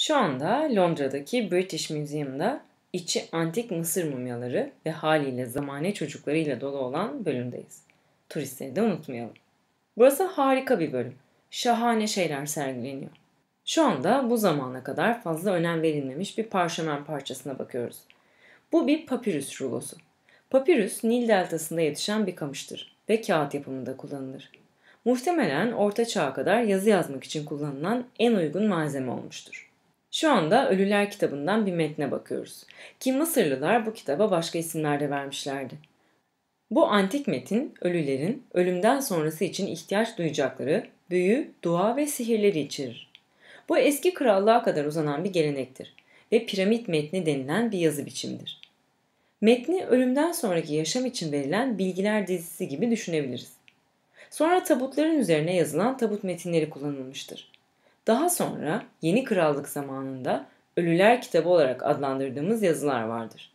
Şu anda Londra'daki British Museum'da içi antik Mısır mumyaları ve haliyle zamane çocuklarıyla dolu olan bölümdeyiz. Turistleri de unutmayalım. Burası harika bir bölüm. Şahane şeyler sergileniyor. Şu anda bu zamana kadar fazla önem verilmemiş bir parşömen parçasına bakıyoruz. Bu bir papirüs rulosu. Papirüs Nil deltasında yetişen bir kamıştır ve kağıt yapımında kullanılır. Muhtemelen orta çağa kadar yazı yazmak için kullanılan en uygun malzeme olmuştur. Şu anda Ölüler kitabından bir metne bakıyoruz. Ki Mısırlılar bu kitaba başka isimler de vermişlerdi. Bu antik metin ölülerin ölümden sonrası için ihtiyaç duyacakları büyü, dua ve sihirleri içerir. Bu eski krallığa kadar uzanan bir gelenektir ve piramit metni denilen bir yazı biçimidir. Metni ölümden sonraki yaşam için verilen bilgiler dizisi gibi düşünebiliriz. Sonra tabutların üzerine yazılan tabut metinleri kullanılmıştır. Daha sonra yeni krallık zamanında Ölüler Kitabı olarak adlandırdığımız yazılar vardır.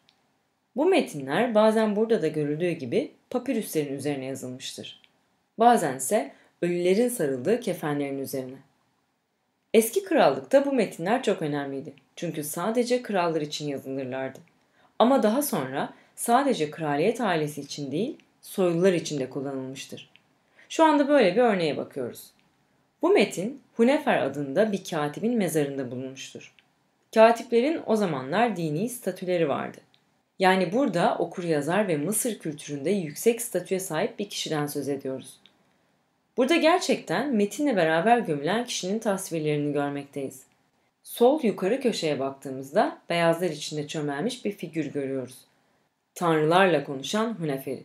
Bu metinler bazen burada da görüldüğü gibi papirüslerin üzerine yazılmıştır. Bazense ölülerin sarıldığı kefenlerin üzerine. Eski krallıkta bu metinler çok önemliydi. Çünkü sadece krallar için yazılırlardı. Ama daha sonra sadece kraliyet ailesi için değil, soylular için de kullanılmıştır. Şu anda böyle bir örneğe bakıyoruz. Bu metin Hunefer adında bir katibin mezarında bulunmuştur. Katiplerin o zamanlar dini statüleri vardı. Yani burada okur yazar ve Mısır kültüründe yüksek statüye sahip bir kişiden söz ediyoruz. Burada gerçekten metinle beraber gömülen kişinin tasvirlerini görmekteyiz. Sol yukarı köşeye baktığımızda beyazlar içinde çömelmiş bir figür görüyoruz. Tanrılarla konuşan Hunefer.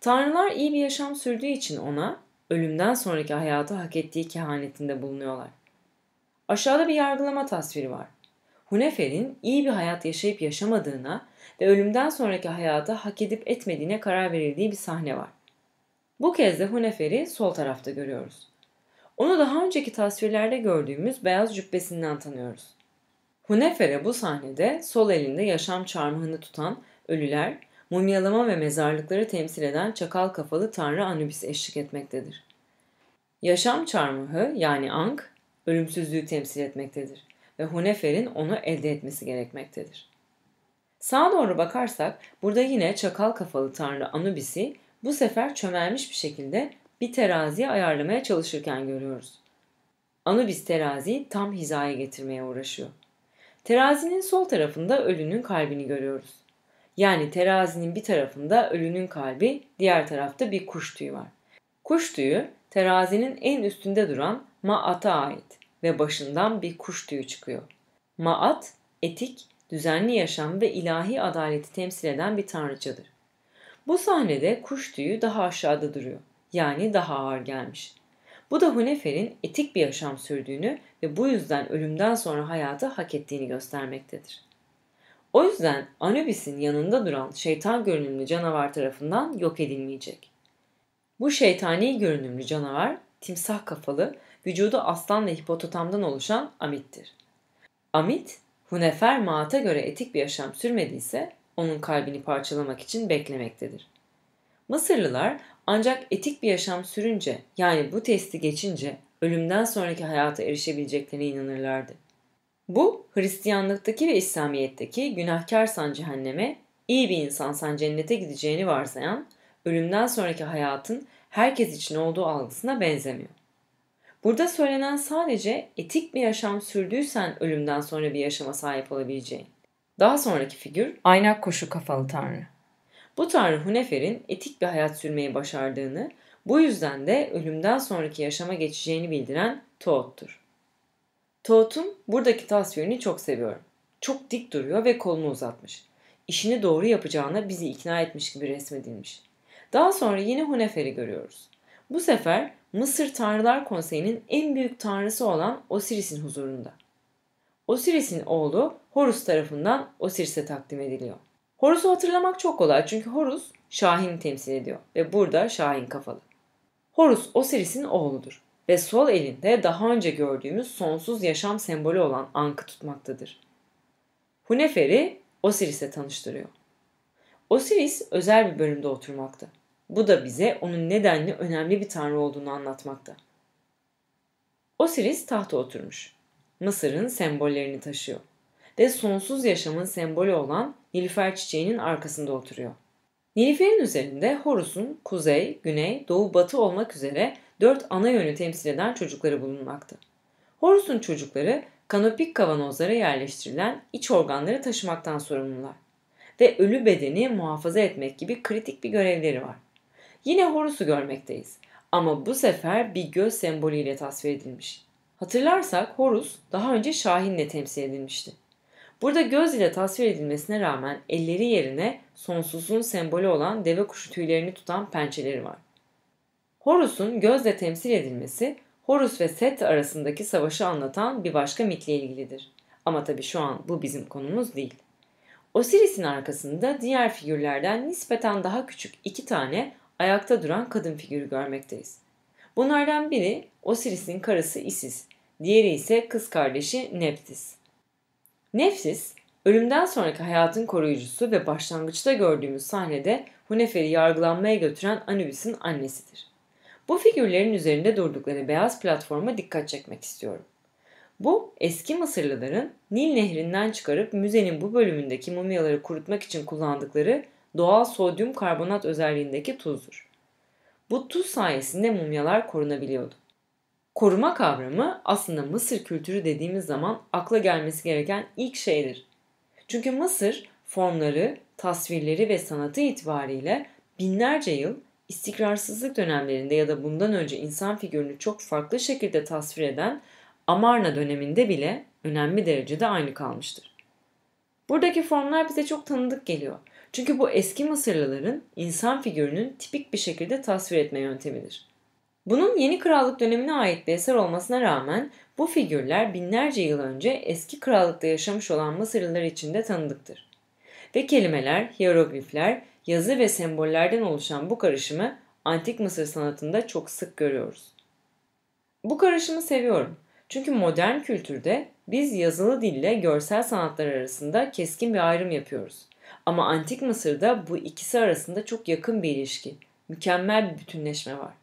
Tanrılar iyi bir yaşam sürdüğü için ona ölümden sonraki hayatı hak ettiği kehanetinde bulunuyorlar. Aşağıda bir yargılama tasviri var. Hunefer'in iyi bir hayat yaşayıp yaşamadığına ve ölümden sonraki hayatı hak edip etmediğine karar verildiği bir sahne var. Bu kez de Hunefer'i sol tarafta görüyoruz. Onu daha önceki tasvirlerde gördüğümüz beyaz cübbesinden tanıyoruz. Hunefer'e bu sahnede sol elinde yaşam çarmıhını tutan ölüler mumyalama ve mezarlıkları temsil eden çakal kafalı tanrı Anubis eşlik etmektedir. Yaşam çarmıhı yani Ankh, ölümsüzlüğü temsil etmektedir ve Hunefer'in onu elde etmesi gerekmektedir. Sağa doğru bakarsak burada yine çakal kafalı tanrı Anubis'i bu sefer çömelmiş bir şekilde bir teraziye ayarlamaya çalışırken görüyoruz. Anubis teraziyi tam hizaya getirmeye uğraşıyor. Terazinin sol tarafında ölünün kalbini görüyoruz. Yani terazinin bir tarafında ölünün kalbi, diğer tarafta bir kuş tüyü var. Kuş tüyü terazinin en üstünde duran maata ait ve başından bir kuş tüyü çıkıyor. Maat, etik, düzenli yaşam ve ilahi adaleti temsil eden bir tanrıçadır. Bu sahnede kuş tüyü daha aşağıda duruyor. Yani daha ağır gelmiş. Bu da Hunefer'in etik bir yaşam sürdüğünü ve bu yüzden ölümden sonra hayatı hak ettiğini göstermektedir. O yüzden Anubis'in yanında duran şeytan görünümlü canavar tarafından yok edilmeyecek. Bu şeytani görünümlü canavar timsah kafalı, vücudu aslan ve hipopotamdan oluşan Amit'tir. Amit, Hunefer Maat'a göre etik bir yaşam sürmediyse onun kalbini parçalamak için beklemektedir. Mısırlılar ancak etik bir yaşam sürünce yani bu testi geçince ölümden sonraki hayata erişebileceklerine inanırlardı. Bu Hristiyanlıktaki ve İslamiyet'teki günahkarsan cehenneme, iyi bir insansan cennete gideceğini varsayan ölümden sonraki hayatın herkes için olduğu algısına benzemiyor. Burada söylenen sadece etik bir yaşam sürdüysen ölümden sonra bir yaşama sahip olabileceğin. Daha sonraki figür aynak koşu kafalı tanrı. Bu tanrı Hunefer'in etik bir hayat sürmeyi başardığını, bu yüzden de ölümden sonraki yaşama geçeceğini bildiren Toot'tur. Taut'un buradaki tasvirini çok seviyorum. Çok dik duruyor ve kolunu uzatmış. İşini doğru yapacağına bizi ikna etmiş gibi resmedilmiş. Daha sonra yeni Hunefer'i görüyoruz. Bu sefer Mısır Tanrılar Konseyi'nin en büyük tanrısı olan Osiris'in huzurunda. Osiris'in oğlu Horus tarafından Osiris'e takdim ediliyor. Horus'u hatırlamak çok kolay çünkü Horus Şahin'i temsil ediyor ve burada Şahin kafalı. Horus Osiris'in oğludur ve sol elinde daha önce gördüğümüz sonsuz yaşam sembolü olan ankı tutmaktadır. Hunefer'i Osiris'e tanıştırıyor. Osiris özel bir bölümde oturmakta. Bu da bize onun nedenli önemli bir tanrı olduğunu anlatmakta. Osiris tahta oturmuş. Mısır'ın sembollerini taşıyor. Ve sonsuz yaşamın sembolü olan Nilüfer çiçeğinin arkasında oturuyor. Nilüfer'in üzerinde Horus'un kuzey, güney, doğu, batı olmak üzere dört ana yönü temsil eden çocukları bulunmakta. Horus'un çocukları kanopik kavanozlara yerleştirilen iç organları taşımaktan sorumlular ve ölü bedeni muhafaza etmek gibi kritik bir görevleri var. Yine Horus'u görmekteyiz ama bu sefer bir göz sembolüyle tasvir edilmiş. Hatırlarsak Horus daha önce Şahin'le temsil edilmişti. Burada göz ile tasvir edilmesine rağmen elleri yerine sonsuzluğun sembolü olan deve kuşu tüylerini tutan pençeleri var. Horus'un gözle temsil edilmesi Horus ve Set arasındaki savaşı anlatan bir başka mitle ilgilidir. Ama tabii şu an bu bizim konumuz değil. Osiris'in arkasında diğer figürlerden nispeten daha küçük iki tane ayakta duran kadın figürü görmekteyiz. Bunlardan biri Osiris'in karısı Isis, diğeri ise kız kardeşi Neftis. Neftis, ölümden sonraki hayatın koruyucusu ve başlangıçta gördüğümüz sahnede Hunefer'i yargılanmaya götüren Anubis'in annesidir. Bu figürlerin üzerinde durdukları beyaz platforma dikkat çekmek istiyorum. Bu eski Mısırlıların Nil Nehri'nden çıkarıp müzenin bu bölümündeki mumyaları kurutmak için kullandıkları doğal sodyum karbonat özelliğindeki tuzdur. Bu tuz sayesinde mumyalar korunabiliyordu. Koruma kavramı aslında Mısır kültürü dediğimiz zaman akla gelmesi gereken ilk şeydir. Çünkü Mısır formları, tasvirleri ve sanatı itibariyle binlerce yıl istikrarsızlık dönemlerinde ya da bundan önce insan figürünü çok farklı şekilde tasvir eden Amarna döneminde bile önemli derecede aynı kalmıştır. Buradaki formlar bize çok tanıdık geliyor. Çünkü bu eski Mısırlıların insan figürünün tipik bir şekilde tasvir etme yöntemidir. Bunun yeni krallık dönemine ait bir eser olmasına rağmen bu figürler binlerce yıl önce eski krallıkta yaşamış olan Mısırlılar için de tanıdıktır. Ve kelimeler, hieroglifler yazı ve sembollerden oluşan bu karışımı antik Mısır sanatında çok sık görüyoruz. Bu karışımı seviyorum. Çünkü modern kültürde biz yazılı dille görsel sanatlar arasında keskin bir ayrım yapıyoruz. Ama antik Mısır'da bu ikisi arasında çok yakın bir ilişki, mükemmel bir bütünleşme var.